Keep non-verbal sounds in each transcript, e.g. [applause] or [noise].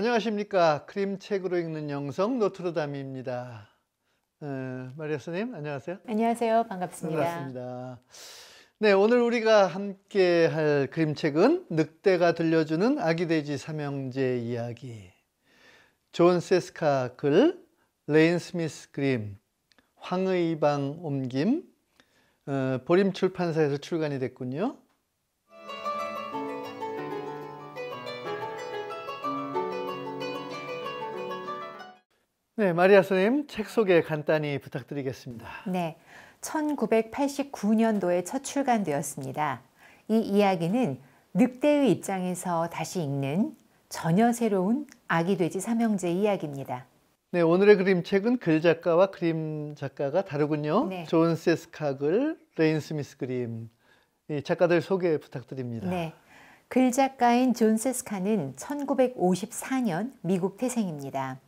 안녕하십니까. 크림책으로 읽는 영성 노트르담입니다. 어, 마리아 스님 안녕하세요. 안녕하세요. 반갑습니다. 반갑습니다. 네, 오늘 우리가 함께 할 그림책은 늑대가 들려주는 아기돼지 삼형제 이야기. 존 세스카 글, 레인 스미스 그림, 황의방 옮김, 어, 보림출판사에서 출간이 됐군요. 네, 마리아 선생님 책 소개 간단히 부탁드리겠습니다. 네, 1989년도에 첫 출간되었습니다. 이 이야기는 늑대의 입장에서 다시 읽는 전혀 새로운 아기 돼지 삼형제 이야기입니다. 네, 오늘의 그림책은 글 작가와 그림 작가가 다르군요. 네. 존 세스카 글, 레인 스미스 그림. 이 작가들 소개 부탁드립니다. 네. 글 작가인 존 세스카는 1954년 미국 태생입니다.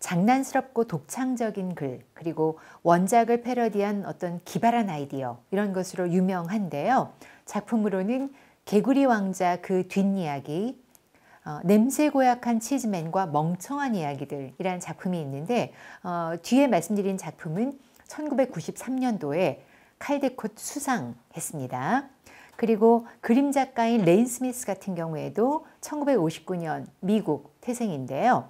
장난스럽고 독창적인 글, 그리고 원작을 패러디한 어떤 기발한 아이디어, 이런 것으로 유명한데요. 작품으로는 개구리 왕자 그 뒷이야기, 어, 냄새 고약한 치즈맨과 멍청한 이야기들이라는 작품이 있는데 어, 뒤에 말씀드린 작품은 1993년도에 칼데콧 수상했습니다. 그리고 그림 작가인 레인 스미스 같은 경우에도 1959년 미국 태생인데요.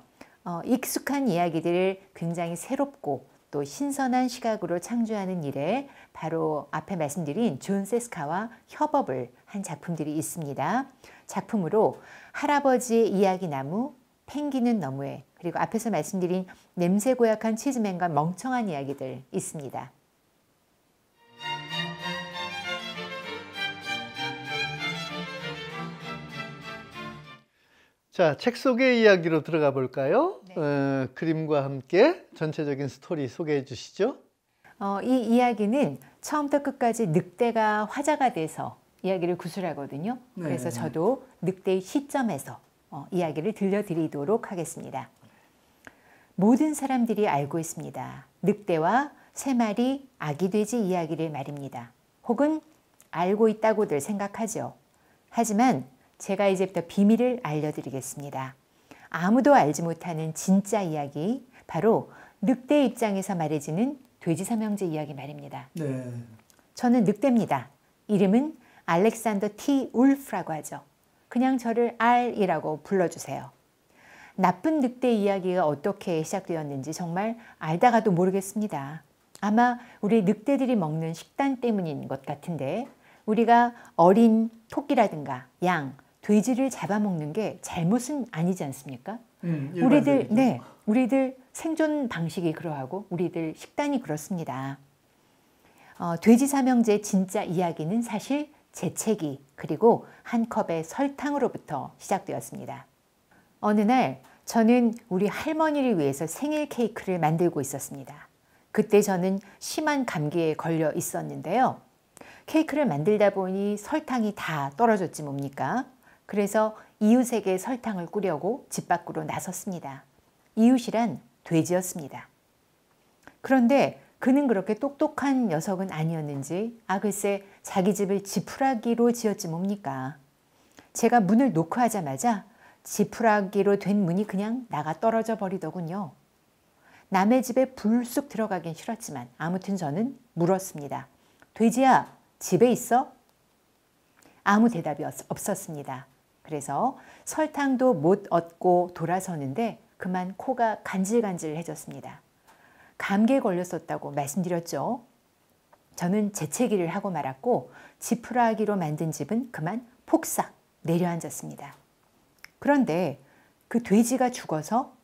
어, 익숙한 이야기들을 굉장히 새롭고 또 신선한 시각으로 창조하는 일에 바로 앞에 말씀드린 존 세스카와 협업을 한 작품들이 있습니다. 작품으로 할아버지의 이야기나무, 펭귄은 너무해 그리고 앞에서 말씀드린 냄새 고약한 치즈맨과 멍청한 이야기들 있습니다. 자, 책 속의 이야기로 들어가 볼까요? 네. 어, 그림과 함께 전체적인 스토리 소개해 주시죠. 어, 이 이야기는 처음부터 끝까지 늑대가 화자가 돼서 이야기를 구술하거든요. 네. 그래서 저도 늑대의 시점에서 어, 이야기를 들려드리도록 하겠습니다. 모든 사람들이 알고 있습니다. 늑대와 세 마리 아기 돼지 이야기를 말입니다. 혹은 알고 있다고들 생각하죠. 하지만 제가 이제부터 비밀을 알려드리겠습니다. 아무도 알지 못하는 진짜 이야기, 바로 늑대 입장에서 말해지는 돼지 삼형제 이야기 말입니다. 네. 저는 늑대입니다. 이름은 알렉산더 T. 울프라고 하죠. 그냥 저를 R이라고 불러주세요. 나쁜 늑대 이야기가 어떻게 시작되었는지 정말 알다가도 모르겠습니다. 아마 우리 늑대들이 먹는 식단 때문인 것 같은데 우리가 어린 토끼라든가 양, 돼지를 잡아먹는 게 잘못은 아니지 않습니까? 음, 우리들 네, 우리들 생존 방식이 그러하고 우리들 식단이 그렇습니다. 어, 돼지 삼형제 진짜 이야기는 사실 재채기 그리고 한 컵의 설탕으로부터 시작되었습니다. 어느 날 저는 우리 할머니를 위해서 생일 케이크를 만들고 있었습니다. 그때 저는 심한 감기에 걸려 있었는데요. 케이크를 만들다 보니 설탕이 다 떨어졌지 뭡니까? 그래서 이웃에게 설탕을 꾸려고 집 밖으로 나섰습니다. 이웃이란 돼지였습니다. 그런데 그는 그렇게 똑똑한 녀석은 아니었는지 아 글쎄 자기 집을 지푸라기로 지었지 뭡니까. 제가 문을 노크 하자마자 지푸라기로 된 문이 그냥 나가 떨어져 버리더군요. 남의 집에 불쑥 들어가긴 싫었지만 아무튼 저는 물었습니다. 돼지야 집에 있어? 아무 대답이 없었습니다. 그래서 설탕도 못 얻고 돌아서는데 그만 코가 간질간질해졌습니다. 감기에 걸렸었다고 말씀드렸죠. 저는 재채기를 하고 말았고 지푸라기로 만든 집은 그만 폭삭 내려앉았습니다. 그런데 그 돼지가 죽어서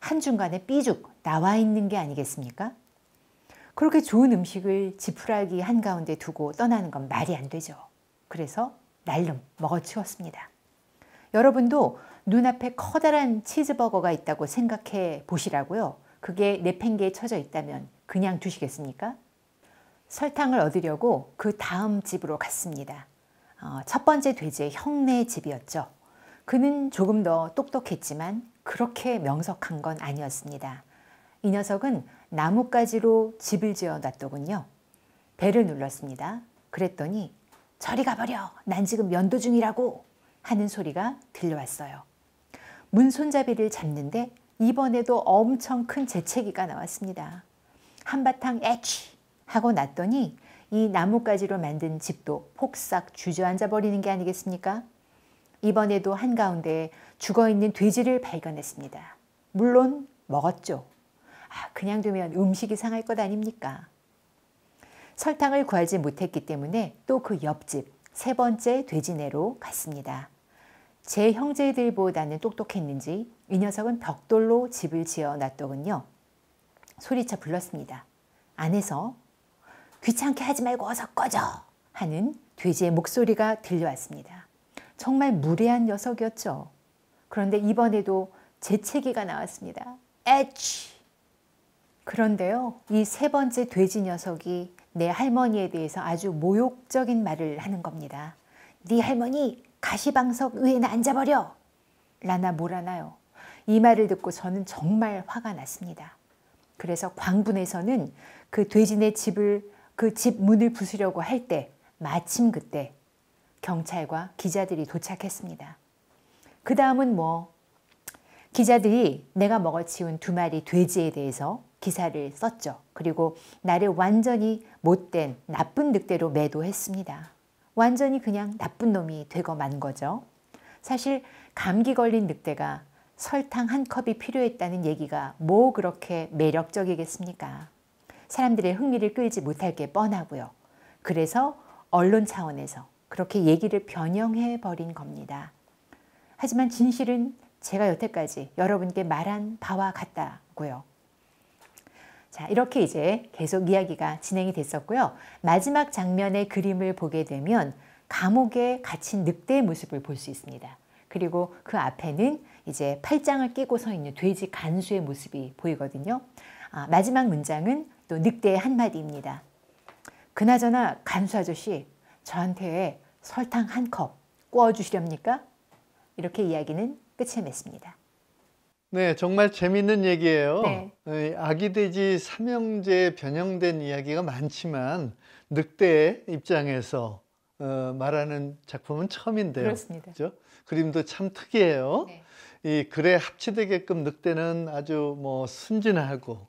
한중간에 삐죽 나와 있는 게 아니겠습니까? 그렇게 좋은 음식을 지푸라기 한가운데 두고 떠나는 건 말이 안 되죠. 그래서 날름 먹어치웠습니다. 여러분도 눈앞에 커다란 치즈버거가 있다고 생각해 보시라고요. 그게 내팽개에 쳐져 있다면 그냥 두시겠습니까? 설탕을 얻으려고 그 다음 집으로 갔습니다. 어, 첫 번째 돼지의 형네의 집이었죠. 그는 조금 더 똑똑했지만 그렇게 명석한 건 아니었습니다. 이 녀석은 나뭇가지로 집을 지어 놨더군요. 배를 눌렀습니다. 그랬더니 저리 가버려. 난 지금 면도 중이라고. 하는 소리가 들려왔어요. 문 손잡이를 잡는데 이번에도 엄청 큰 재채기가 나왔습니다. 한바탕 애취 하고 났더니 이 나뭇가지로 만든 집도 폭삭 주저앉아 버리는 게 아니겠습니까? 이번에도 한가운데 죽어있는 돼지를 발견했습니다. 물론 먹었죠. 아, 그냥 두면 음식이 상할 것 아닙니까? 설탕을 구하지 못했기 때문에 또 그 옆집 세 번째 돼지네로 갔습니다. 제 형제들보다는 똑똑했는지 이 녀석은 벽돌로 집을 지어 놨더군요. 소리쳐 불렀습니다. 안에서 귀찮게 하지 말고 어서 꺼져 하는 돼지의 목소리가 들려왔습니다. 정말 무례한 녀석이었죠. 그런데 이번에도 재채기가 나왔습니다. 에치! 그런데요, 이 세 번째 돼지 녀석이 내 할머니에 대해서 아주 모욕적인 말을 하는 겁니다. 네 할머니 가시방석 위에 앉아버려! 라나 몰아나요. 이 말을 듣고 저는 정말 화가 났습니다. 그래서 광분에서는 그 돼지네 집을 그 집 문을 부수려고 할 때 마침 그때 경찰과 기자들이 도착했습니다. 그 다음은 뭐 기자들이 내가 먹어치운 두 마리 돼지에 대해서 기사를 썼죠. 그리고 나를 완전히 못된 나쁜 늑대로 매도했습니다. 완전히 그냥 나쁜 놈이 되고 만 거죠. 사실 감기 걸린 늑대가 설탕 한 컵이 필요했다는 얘기가 뭐 그렇게 매력적이겠습니까? 사람들의 흥미를 끌지 못할 게 뻔하고요. 그래서 언론 차원에서 그렇게 얘기를 변형해 버린 겁니다. 하지만 진실은 제가 여태까지 여러분께 말한 바와 같다고요. 자, 이렇게 이제 계속 이야기가 진행이 됐었고요. 마지막 장면의 그림을 보게 되면 감옥에 갇힌 늑대의 모습을 볼 수 있습니다. 그리고 그 앞에는 이제 팔짱을 끼고 서 있는 돼지 간수의 모습이 보이거든요. 아, 마지막 문장은 또 늑대의 한마디입니다. 그나저나 간수 아저씨 저한테 설탕 한 컵 구워주시렵니까? 이렇게 이야기는 끝을 맺습니다. 네, 정말 재밌는 얘기예요. 네. 네. 아기 돼지 삼형제 변형된 이야기가 많지만 늑대 입장에서 어, 말하는 작품은 처음인데요. 그렇습니다. 그렇죠? 그림도 참 특이해요. 네. 이 글에 합치되게끔 늑대는 아주 뭐 순진하고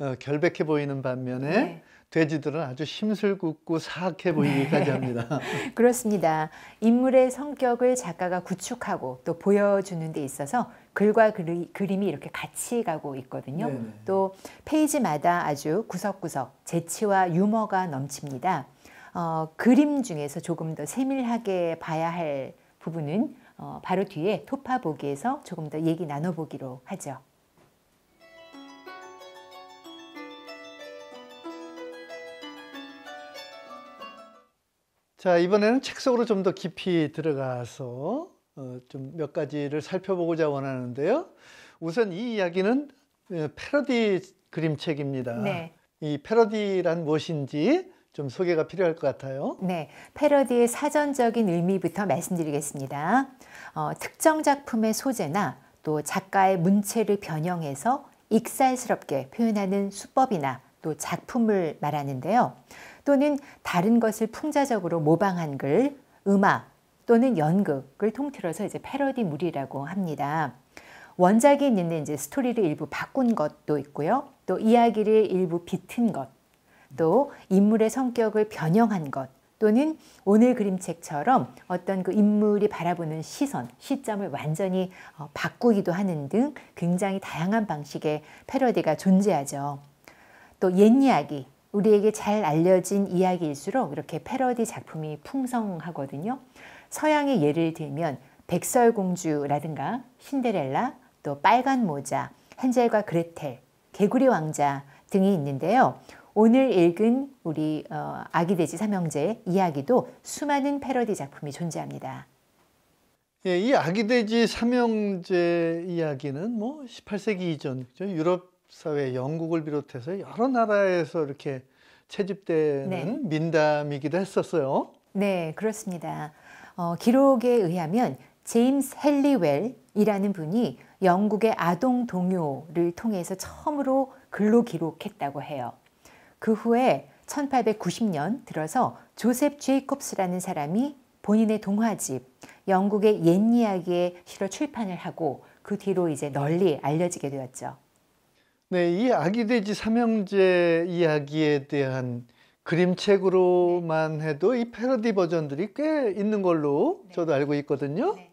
어, 결백해 보이는 반면에 네. 돼지들은 아주 심술궂고 사악해 보이기까지 네. 합니다. [laughs] 그렇습니다. 인물의 성격을 작가가 구축하고 또 보여주는 데 있어서 글과 그리, 그림이 이렇게 같이 가고 있거든요. 네또 네. 페이지마다 아주 구석구석 재치와 유머가 넘칩니다. 어, 그림 중에서 조금 더 세밀하게 봐야 할 부분은 어, 바로 뒤에 토파보기에서 조금 더 얘기 나눠보기로 하죠. 자, 이번에는 책 속으로 좀 더 깊이 들어가서 어, 좀 몇 가지를 살펴보고자 원하는데요. 우선 이 이야기는 예, 패러디 그림책입니다. 네. 이 패러디란 무엇인지 좀 소개가 필요할 것 같아요. 네, 패러디의 사전적인 의미부터 말씀드리겠습니다. 어, 특정 작품의 소재나 또 작가의 문체를 변형해서 익살스럽게 표현하는 수법이나 또 작품을 말하는데요. 또는 다른 것을 풍자적으로 모방한 글, 음악 또는 연극을 통틀어서 이제 패러디물이라고 합니다. 원작이 있는 이제 스토리를 일부 바꾼 것도 있고요. 또 이야기를 일부 비튼 것, 또 인물의 성격을 변형한 것, 또는 오늘 그림책처럼 어떤 그 인물이 바라보는 시선, 시점을 완전히 어, 바꾸기도 하는 등 굉장히 다양한 방식의 패러디가 존재하죠. 또 옛 이야기, 우리에게 잘 알려진 이야기일수록 이렇게 패러디 작품이 풍성하거든요. 서양의 예를 들면 백설공주라든가 신데렐라, 또 빨간 모자, 헨젤과 그레텔, 개구리 왕자 등이 있는데요. 오늘 읽은 우리 어, 아기 돼지 삼형제 이야기도 수많은 패러디 작품이 존재합니다. 예, 이 아기 돼지 삼형제 이야기는 뭐 18세기 이전 유럽 사회 영국을 비롯해서 여러 나라에서 이렇게 채집되는 네. 민담이기도 했었어요. 네, 그렇습니다. 어, 기록에 의하면 제임스 헨리웰이라는 분이 영국의 아동 동요를 통해서 처음으로 글로 기록했다고 해요. 그 후에 1890년 들어서 조셉 제이콥스라는 사람이 본인의 동화집 영국의 옛 이야기에 실어 출판을 하고 그 뒤로 이제 널리 알려지게 되었죠. 네, 이 아기 돼지 삼형제 이야기에 대한 그림책으로만 해도 이 패러디 버전들이 꽤 있는 걸로 네. 저도 알고 있거든요. 네.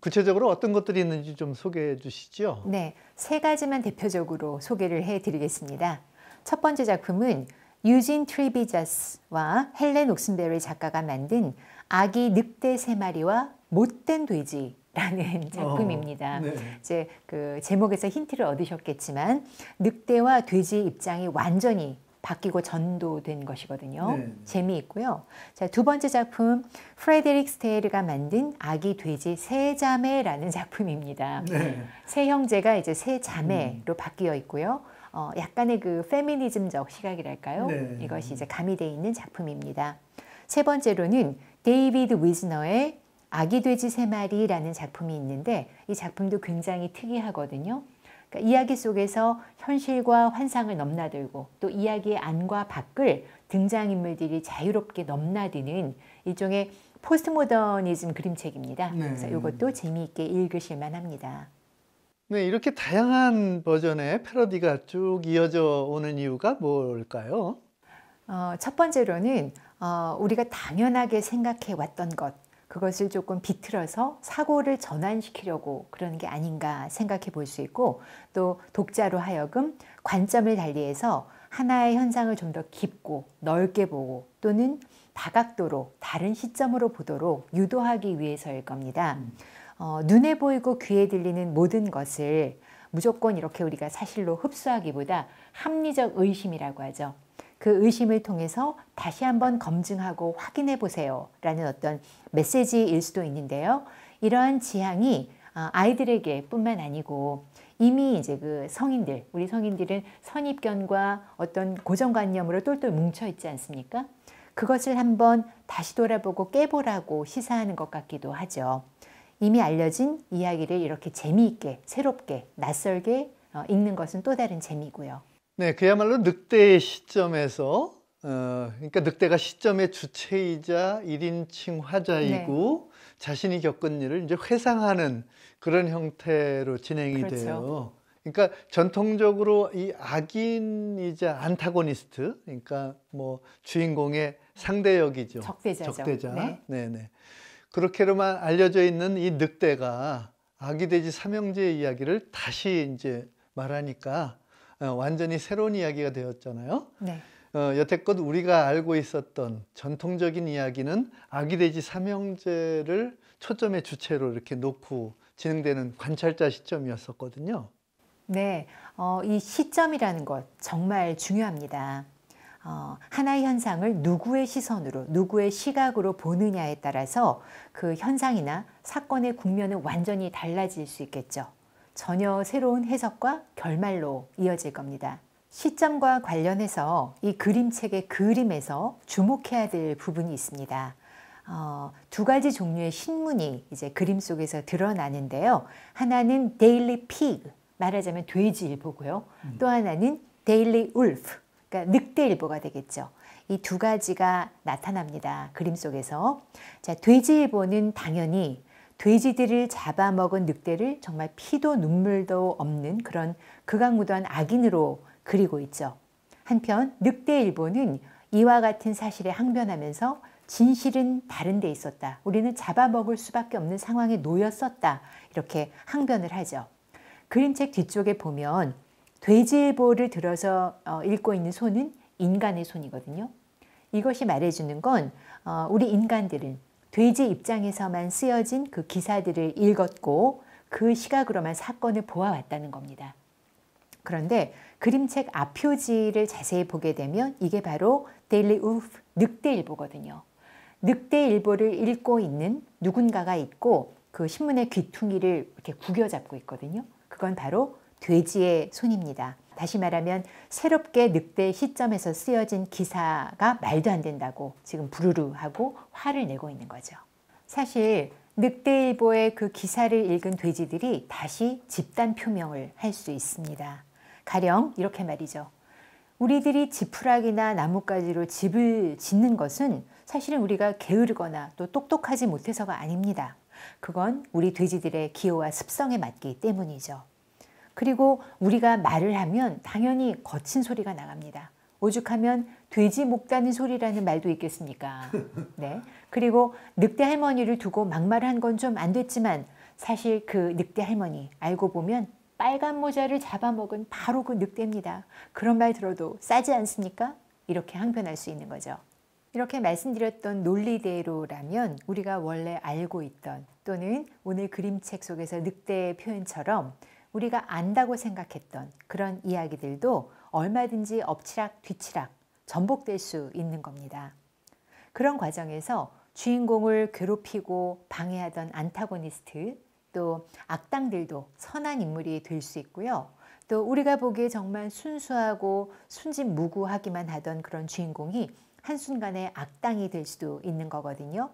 구체적으로 어떤 것들이 있는지 좀 소개해 주시죠. 네, 세 가지만 대표적으로 소개를 해드리겠습니다. 첫 번째 작품은 유진 트리비자스와 헬렌 옥슨베리 작가가 만든 아기 늑대 세 마리와 못된 돼지 라는 [laughs] 작품입니다. 어, 네. 이제 그 제목에서 힌트를 얻으셨겠지만 늑대와 돼지의 입장이 완전히 바뀌고 전도된 것이거든요. 네. 재미있고요. 자, 두 번째 작품 프레데릭 스테르가 만든 아기 돼지 세 자매라는 작품입니다. 네. 세 형제가 이제 세 자매로 음. 바뀌어 있고요. 어, 약간의 그 페미니즘적 시각이랄까요? 네. 이것이 이제 가미되어 있는 작품입니다. 세 번째로는 데이비드 위즈너의 아기 돼지 세 마리라는 작품이 있는데 이 작품도 굉장히 특이하거든요. 그러니까 이야기 속에서 현실과 환상을 넘나들고 또 이야기의 안과 밖을 등장인물들이 자유롭게 넘나드는 일종의 포스트모더니즘 그림책입니다. 네. 그래서 이것도 재미있게 읽으실 만합니다. 네, 이렇게 다양한 버전의 패러디가 쭉 이어져 오는 이유가 뭘까요? 어, 첫 번째로는 어, 우리가 당연하게 생각해 왔던 것 그것을 조금 비틀어서 사고를 전환시키려고 그러는 게 아닌가 생각해 볼 수 있고 또 독자로 하여금 관점을 달리해서 하나의 현상을 좀 더 깊고 넓게 보고 또는 다각도로 다른 시점으로 보도록 유도하기 위해서일 겁니다. 음. 어, 눈에 보이고 귀에 들리는 모든 것을 무조건 이렇게 우리가 사실로 흡수하기보다 합리적 의심이라고 하죠. 그 의심을 통해서 다시 한번 검증하고 확인해 보세요. 라는 어떤 메시지일 수도 있는데요. 이러한 지향이 어, 아이들에게 뿐만 아니고 이미 이제 그 성인들, 우리 성인들은 선입견과 어떤 고정관념으로 똘똘 뭉쳐 있지 않습니까? 그것을 한번 다시 돌아보고 깨보라고 시사하는 것 같기도 하죠. 이미 알려진 이야기를 이렇게 재미있게, 새롭게, 낯설게 어, 읽는 것은 또 다른 재미고요. 네, 그야말로 늑대의 시점에서 어, 그러니까 늑대가 시점의 주체이자 1인칭 화자이고 네. 자신이 겪은 일을 이제 회상하는 그런 형태로 진행이 그렇죠. 돼요. 그러니까 전통적으로 이 악인이자 안타고니스트, 그러니까 뭐 주인공의 상대역이죠. 적대자죠. 적대자. 네, 네. 그렇게로만 알려져 있는 이 늑대가 악이 돼지 삼형제의 이야기를 다시 이제 말하니까 어, 완전히 새로운 이야기가 되었잖아요. 네. 어, 여태껏 우리가 알고 있었던 전통적인 이야기는 아기 돼지 삼형제를 초점의 주체로 이렇게 놓고 진행되는 관찰자 시점이었었거든요. 네, 어, 이 시점이라는 것 정말 중요합니다. 어, 하나의 현상을 누구의 시선으로, 누구의 시각으로 보느냐에 따라서 그 현상이나 사건의 국면은 완전히 달라질 수 있겠죠. 전혀 새로운 해석과 결말로 이어질 겁니다. 시점과 관련해서 이 그림책의 그림에서 주목해야 될 부분이 있습니다. 어, 두 가지 종류의 신문이 이제 그림 속에서 드러나는데요. 하나는 데일리 피그, 말하자면 돼지일보고요. 음. 또 하나는 데일리 울프, 그러니까 늑대일보가 되겠죠. 이 두 가지가 나타납니다. 그림 속에서. 자, 돼지일보는 당연히 돼지들을 잡아먹은 늑대를 정말 피도 눈물도 없는 그런 극악무도한 악인으로 그리고 있죠. 한편 늑대 일본은 이와 같은 사실에 항변하면서 진실은 다른 데 있었다. 우리는 잡아먹을 수밖에 없는 상황에 놓였었다. 이렇게 항변을 하죠. 그림책 뒤쪽에 보면 돼지일보를 들어서 어, 읽고 있는 손은 인간의 손이거든요. 이것이 말해주는 건 어, 우리 인간들은 돼지 입장에서만 쓰여진 그 기사들을 읽었고 그 시각으로만 사건을 보아왔다는 겁니다. 그런데 그림책 앞표지를 자세히 보게 되면 이게 바로 데일리 우프 늑대일보거든요. 늑대일보를 읽고 있는 누군가가 있고 그 신문의 귀퉁이를 이렇게 구겨잡고 있거든요. 그건 바로 돼지의 손입니다. 다시 말하면 새롭게 늑대 시점에서 쓰여진 기사가 말도 안 된다고 지금 부르르 하고 화를 내고 있는 거죠. 사실 늑대일보의 그 기사를 읽은 돼지들이 다시 집단 표명을 할 수 있습니다. 가령 이렇게 말이죠. 우리들이 지푸라기나 나뭇가지로 집을 짓는 것은 사실은 우리가 게으르거나 또 똑똑하지 못해서가 아닙니다. 그건 우리 돼지들의 기호와 습성에 맞기 때문이죠. 그리고 우리가 말을 하면 당연히 거친 소리가 나갑니다. 오죽하면 돼지 목다는 소리라는 말도 있겠습니까? [laughs] 네. 그리고 늑대 할머니를 두고 막말한 건 좀 안 됐지만 사실 그 늑대 할머니 알고 보면 빨간 모자를 잡아먹은 바로 그 늑대입니다. 그런 말 들어도 싸지 않습니까? 이렇게 항변할 수 있는 거죠. 이렇게 말씀드렸던 논리대로라면 우리가 원래 알고 있던 또는 오늘 그림책 속에서 늑대의 표현처럼 우리가 안다고 생각했던 그런 이야기들도 얼마든지 엎치락 뒤치락 전복될 수 있는 겁니다. 그런 과정에서 주인공을 괴롭히고 방해하던 안타고니스트 또 악당들도 선한 인물이 될 수 있고요. 또 우리가 보기에 정말 순수하고 순진무구하기만 하던 그런 주인공이 한순간에 악당이 될 수도 있는 거거든요.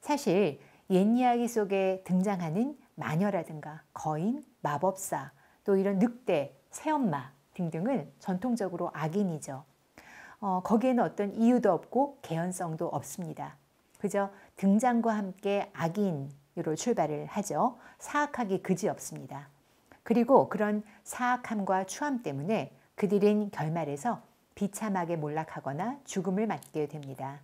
사실 옛 이야기 속에 등장하는 마녀라든가 거인, 마법사, 또 이런 늑대, 새엄마 등등은 전통적으로 악인이죠. 어, 거기에는 어떤 이유도 없고 개연성도 없습니다. 그저 등장과 함께 악인으로 출발을 하죠. 사악하기 그지없습니다. 그리고 그런 사악함과 추함 때문에 그들은 결말에서 비참하게 몰락하거나 죽음을 맞게 됩니다.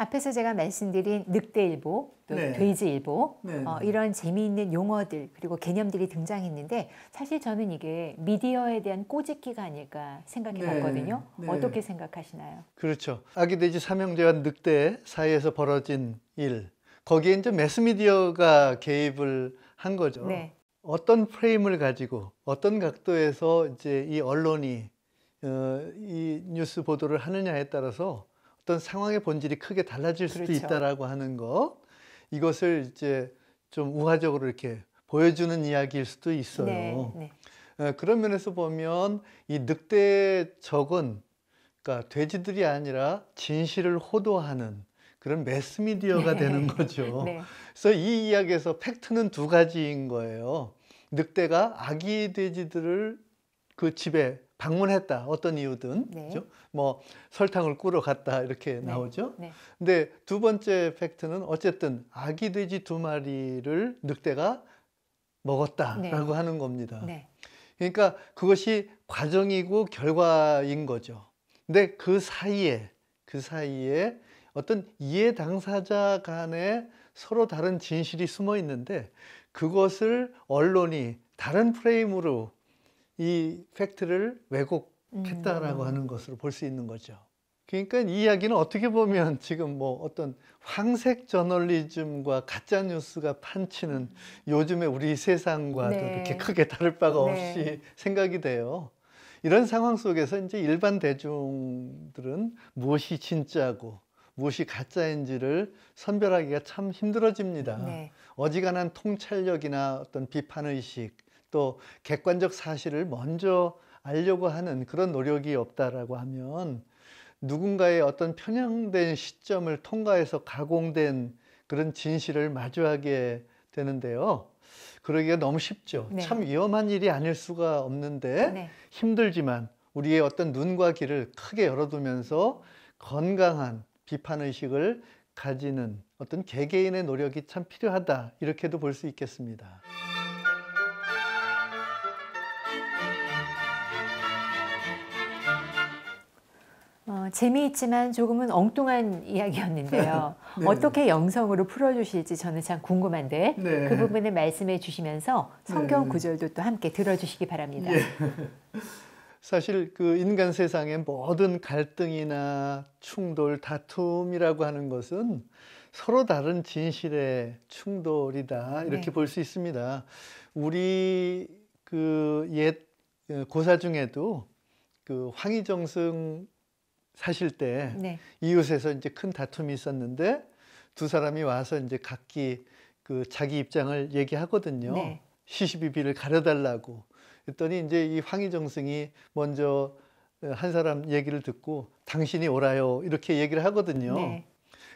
앞에서 제가 말씀드린 늑대일보, 또 네. 돼지일보 네. 어, 네. 이런 재미있는 용어들 그리고 개념들이 등장했는데 사실 저는 이게 미디어에 대한 꼬집기가 아닐까 생각해봤거든요. 네. 네. 어떻게 생각하시나요? 그렇죠. 아기 돼지 삼형제와 늑대 사이에서 벌어진 일 거기에 이제 매스미디어가 개입을 한 거죠. 네. 어떤 프레임을 가지고 어떤 각도에서 이제 이 언론이 어, 이 뉴스 보도를 하느냐에 따라서 어떤 상황의 본질이 크게 달라질 수도 그렇죠. 있다라고 하는 것 이것을 이제 좀 우화적으로 이렇게 보여주는 이야기일 수도 있어요. 네, 네. 어, 그런 면에서 보면 이 늑대적은 그러니까 돼지들이 아니라 진실을 호도하는 그런 매스미디어가 네. 되는 거죠. [laughs] 네. 그래서 이 이야기에서 팩트는 두 가지인 거예요. 늑대가 아기 돼지들을 그 집에 방문했다 어떤 이유든 네. 그렇죠? 뭐 설탕을 꾸러 갔다 이렇게 네. 나오죠. 네. 근데 두 번째 팩트는 어쨌든 아기 돼지 두 마리를 늑대가 먹었다라고 네. 하는 겁니다. 네. 그러니까 그것이 과정이고 결과인 거죠. 근데 그 사이에 그 사이에 어떤 이해 당사자 간에 서로 다른 진실이 숨어 있는데 그것을 언론이 다른 프레임으로 이 팩트를 왜곡 음, 했다라고 네. 하는 것으로 볼 수 있는 거죠. 그러니까 이 이야기는 어떻게 보면 지금 뭐 어떤 황색 저널리즘과 가짜 뉴스가 판치는 음. 요즘의 우리 세상과도 네. 이렇게 크게 다를 바가 네. 없이 네. 생각이 돼요. 이런 상황 속에서 이제 일반 대중들은 무엇이 진짜고 무엇이 가짜인지를 선별하기가 참 힘들어집니다. 네. 어지간한 통찰력이나 어떤 비판 의식 또 객관적 사실을 먼저 알려고 하는 그런 노력이 없다라고 하면 누군가의 어떤 편향된 시점을 통과해서 가공된 그런 진실을 마주하게 되는데요. 그러기가 너무 쉽죠. 네. 참 위험한 일이 아닐 수가 없는데 네. 힘들지만 우리의 어떤 눈과 귀를 크게 열어두면서 건강한 비판 의식을 가지는 어떤 개개인의 노력이 참 필요하다 이렇게도 볼 수 있겠습니다. 재미있지만 조금은 엉뚱한 이야기였는데요. [laughs] 네. 어떻게 영성으로 풀어주실지 저는 참 궁금한데 네. 그 부분을 말씀해 주시면서 성경 네. 구절도 또 함께 들어주시기 바랍니다. 예. [laughs] 사실 그 인간 세상의 모든 갈등이나 충돌, 다툼이라고 하는 것은 서로 다른 진실의 충돌이다 이렇게 네. 볼수 있습니다. 우리 그옛 어, 고사 중에도 그 황희정승 사실 때 네. 이웃에서 이제 큰 다툼이 있었는데 두 사람이 와서 이제 각기 그 자기 입장을 얘기하거든요. 네. 시시비비를 가려달라고 했더니 이제 이 황희정승이 먼저 어, 한 사람 얘기를 듣고 당신이 오라요 이렇게 얘기를 하거든요. 네.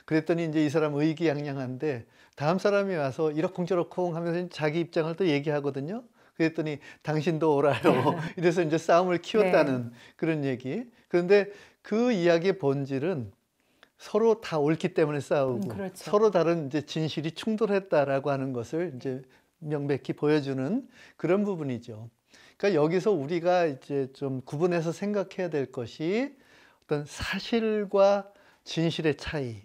그랬더니 이제 이 사람 의기양양한데 다음 사람이 와서 이러쿵저러쿵 하면서 자기 입장을 또 얘기하거든요. 그랬더니 당신도 오라요. 네. [laughs] 이래서 이제 싸움을 키웠다는 네. 그런 얘기. 그런데 그 이야기의 본질은 서로 다 옳기 때문에 싸우고 음, 그렇죠. 서로 다른 이제 진실이 충돌했다라고 하는 것을 이제 명백히 보여주는 그런 부분이죠. 그러니까 여기서 우리가 이제 좀 구분해서 생각해야 될 것이 어떤 사실과 진실의 차이,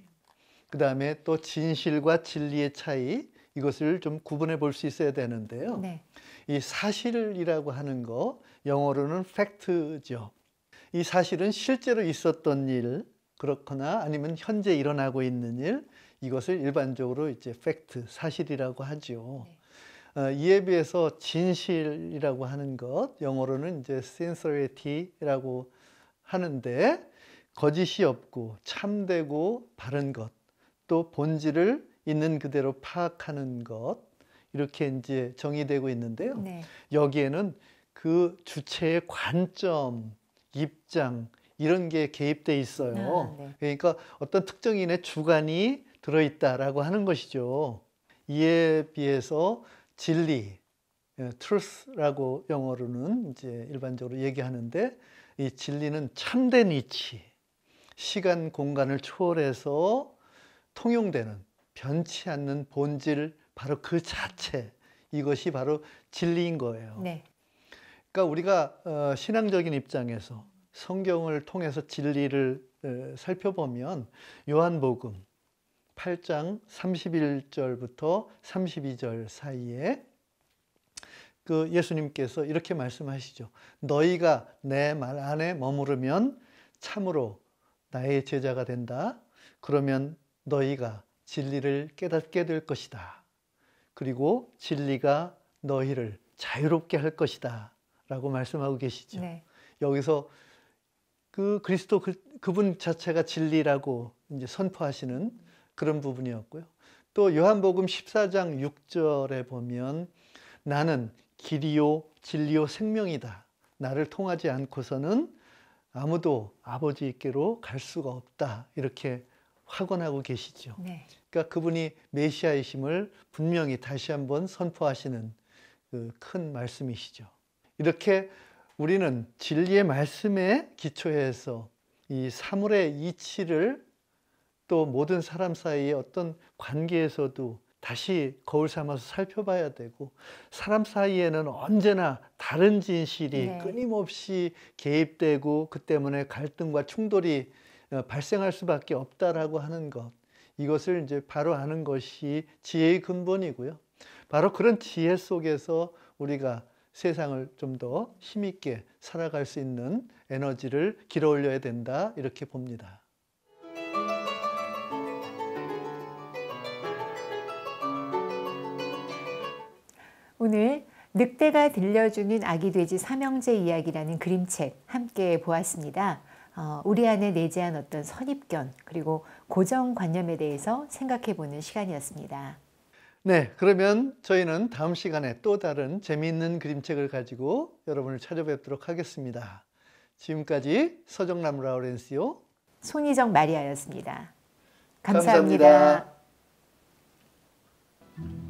그 다음에 또 진실과 진리의 차이 이것을 좀 구분해 볼 수 있어야 되는데요. 네. 이 사실이라고 하는 거 영어로는 팩트죠. 이 사실은 실제로 있었던 일 그렇거나 아니면 현재 일어나고 있는 일 이것을 일반적으로 이제 팩트 사실이라고 하죠. 네. 어, 이에 비해서 진실이라고 하는 것 영어로는 이제 sincerity라고 하는데 거짓이 없고 참되고 바른 것 또 본질을 있는 그대로 파악하는 것 이렇게 이제 정의되고 있는데요. 네. 여기에는 그 주체의 관점 입장 이런 게 개입돼 있어요. 아, 네. 그러니까 어떤 특정인의 주관이 들어있다라고 하는 것이죠. 이에 비해서 진리, 예, truth라고 영어로는 이제 일반적으로 얘기하는데 이 진리는 참된 위치 시간 공간을 초월해서 통용되는 변치 않는 본질 바로 그 자체 이것이 바로 진리인 거예요. 네. 그러니까 우리가 어, 신앙적인 입장에서 성경을 통해서 진리를 살펴보면 요한복음 8장 31절부터 32절 사이에 그 예수님께서 이렇게 말씀하시죠. 너희가 내 말 안에 머무르면 참으로 나의 제자가 된다. 그러면 너희가 진리를 깨닫게 될 것이다. 그리고 진리가 너희를 자유롭게 할 것이다. 라고 말씀하고 계시죠. 네. 여기서 그 그리스도 그, 그분 자체가 진리라고 이제 선포하시는 그런 부분이었고요. 또 요한복음 14장 6절에 보면 나는 길이요 진리요 생명이다. 나를 통하지 않고서는 아무도 아버지께로 갈 수가 없다. 이렇게 확언하고 계시죠. 네. 그러니까 그분이 메시아이심을 분명히 다시 한번 선포하시는 그 큰 말씀이시죠. 이렇게 우리는 진리의 말씀에 기초해서 이 사물의 이치를 또 모든 사람 사이의 어떤 관계에서도 다시 거울 삼아서 살펴봐야 되고 사람 사이에는 언제나 다른 진실이 네. 끊임없이 개입되고 그 때문에 갈등과 충돌이 어, 발생할 수밖에 없다라고 하는 것 이것을 이제 바로 아는 것이 지혜의 근본이고요. 바로 그런 지혜 속에서 우리가 세상을 좀 더 힘있게 살아갈 수 있는 에너지를 길어 올려야 된다 이렇게 봅니다. 오늘 늑대가 들려주는 아기 돼지 삼형제 이야기라는 그림책 함께 보았습니다. 어, 우리 안에 내재한 어떤 선입견 그리고 고정관념에 대해서 생각해보는 시간이었습니다. 네, 그러면 저희는 다음 시간에 또 다른 재미있는 그림책을 가지고 여러분을 찾아뵙도록 하겠습니다. 지금까지 서정남 라우렌시오 손희정 마리아였습니다 감사합니다. 감사합니다.